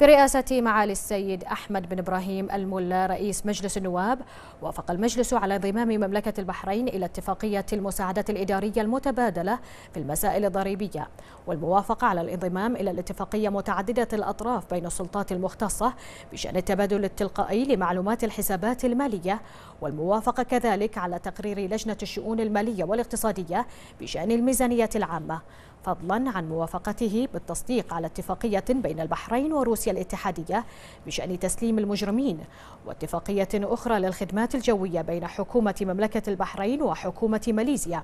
برئاسة معالي السيد أحمد بن إبراهيم الملا رئيس مجلس النواب وافق المجلس على انضمام مملكة البحرين إلى اتفاقية المساعدة الإدارية المتبادلة في المسائل الضريبية والموافقة على الانضمام إلى الاتفاقية متعددة الأطراف بين السلطات المختصة بشأن التبادل التلقائي لمعلومات الحسابات المالية والموافقة كذلك على تقرير لجنة الشؤون المالية والاقتصادية بشأن الميزانية العامة فضلا عن موافقته بالتصديق على اتفاقية بين البحرين وروسيا الاتحادية بشأن تسليم المجرمين واتفاقية أخرى للخدمات الجوية بين حكومة مملكة البحرين وحكومة ماليزيا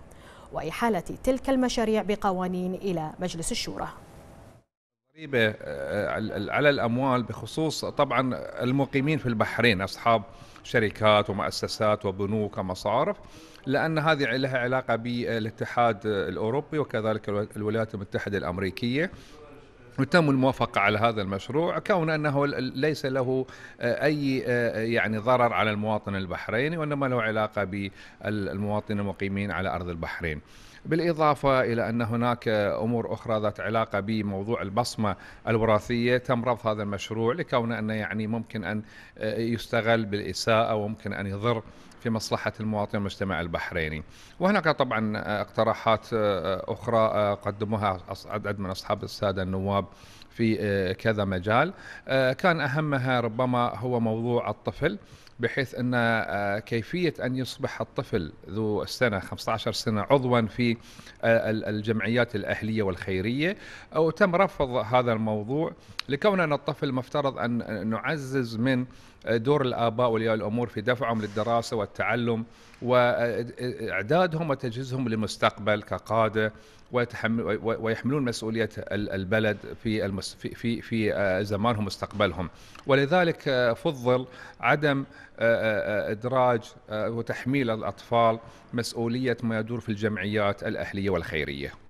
وإحالة تلك المشاريع بقوانين إلى مجلس الشورى آه، على الأموال بخصوص طبعا المقيمين في البحرين أصحاب شركات ومؤسسات وبنوك ومصارف لأن هذه لها علاقة بالاتحاد الأوروبي وكذلك الولايات المتحدة الأمريكية وتم الموافقة على هذا المشروع كون أنه ليس له آه، أي آه، يعني ضرر على المواطن البحريني وإنما له علاقة بالمواطنين المقيمين على أرض البحرين بالإضافة إلى أن هناك أمور أخرى ذات علاقة بموضوع البصمة الوراثية تم رفض هذا المشروع لكون أنه يعني ممكن أن آه، يستغل بالإساءة وممكن أن يضر في مصلحة المواطن والمجتمع البحريني وهناك طبعا اقتراحات أخرى قدموها عدد من أصحاب السادة النواب الشباب في آه، كذا مجال آه، كان أهمها ربما هو موضوع الطفل بحيث أن آه، كيفية أن يصبح الطفل ذو السنة 15 سنة عضوا في الجمعيات الأهلية والخيرية أو تم رفض هذا الموضوع لكون أن الطفل مفترض أن نعزز من دور الآباء ولياء الأمور في دفعهم للدراسة والتعلم وإعدادهم وتجهيزهم للمستقبل كقادة ويحملون مسؤولية البلد في المس في في, في آه، زمانهم ومستقبلهم ولذلك آه، فضل عدم آه، ادراج وتحميل الاطفال مسؤوليه ما يدور في الجمعيات الاهليه والخيريه